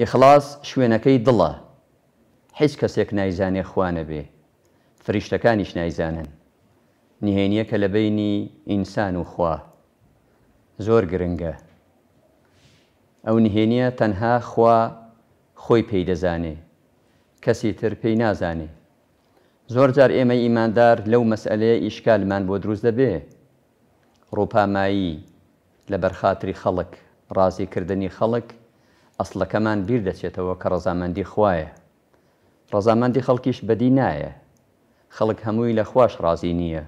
ئیخلاص شوێنەکەی دڵە هیچ کەسێک نایزانێ خوانە بێ فریشتەکانیش نایزانن نهێنیە کە لە بینی ئینسان و خوا زۆر گرنگە ئەو نهێنیە تەنها خوا خۆی پێی دەزانێ کەسی تر پێی نازانێ زۆر جار ئێمە ئیماندار لەو مەسئلەیە ئیشکالمان بۆ دروست دەبێ ڕووپامایی لە بەرخاتری خەڵک ڕازیکردنی خەڵک ئەسلەکەمان بیر دەچێتەوە کە ڕەزامەندی خوایە ڕەزامەندی خەڵکیش بەدی نایە خەڵک هەمووی لە خوۆش ڕازی نییە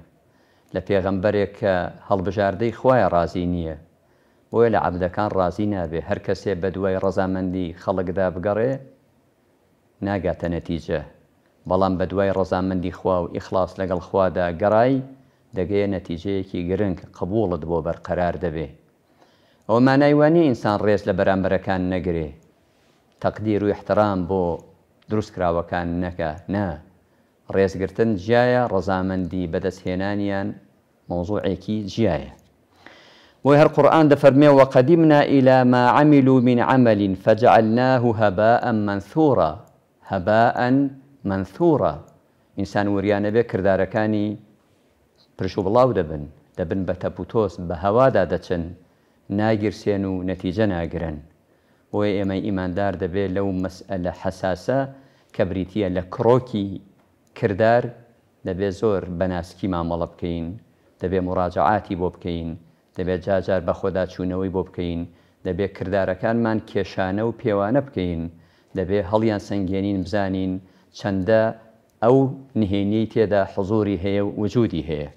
لە پێغەمبەرێک کە هەڵبژاردەی خخوایە ڕازی نییە بۆیە لە عبدەکان ڕازی نابێ هەر کەسێ بە دوای ڕەزامەندی خەڵکدا بگەڕێ ناگاتە نەتیجە بەڵام بە دوای ڕەزامەندی خوا و ئیخلاص لەگەڵ خوادا گەڕای دەگەیە نەتیجەیەکی گرنگ قبولت بۆ بەرقەرار دەبێت ئەو مانایوانی ئینسان ڕێز لە بەرامبەرەکان نەگرێ تەقدیر و احترام بۆ دروستکراوەکان نەکە نە ڕێزگرتن ژایە ڕەزامەندی بەدەستهێنانیان مۆزوعێکی ژایە وهي القرآن دفرمي وقدمنا إلى ما عملوا من عمل فجعلناه هباء منثورا هباء منثورا إنسان وريانە بێ کردارەکانی پرشوبڵاو دەبن دەبن بە تەپوتۆس بە هەوادا دەچن ناگیرسێن و نەتیجە ناگرن بۆی ئێمە ئیماندار دەبێت لەو مەسئە لە حەساسە کە بریتە لە کڕۆکی کردار دەبێت زۆر بەناسکی مامەڵە بکەین دەبێت مراجعاتی بۆ بکەین دەبێت جاجار بە خۆدا چوونەوەی بۆ بکەین دەبێت کردارەکانمان کێشانە و پێوانە بکەین دەبێت هەڵیان سنگێنین بزانین چەندە ئەو نهێنی تێدا حزوری هەیە و وجودی هەیە.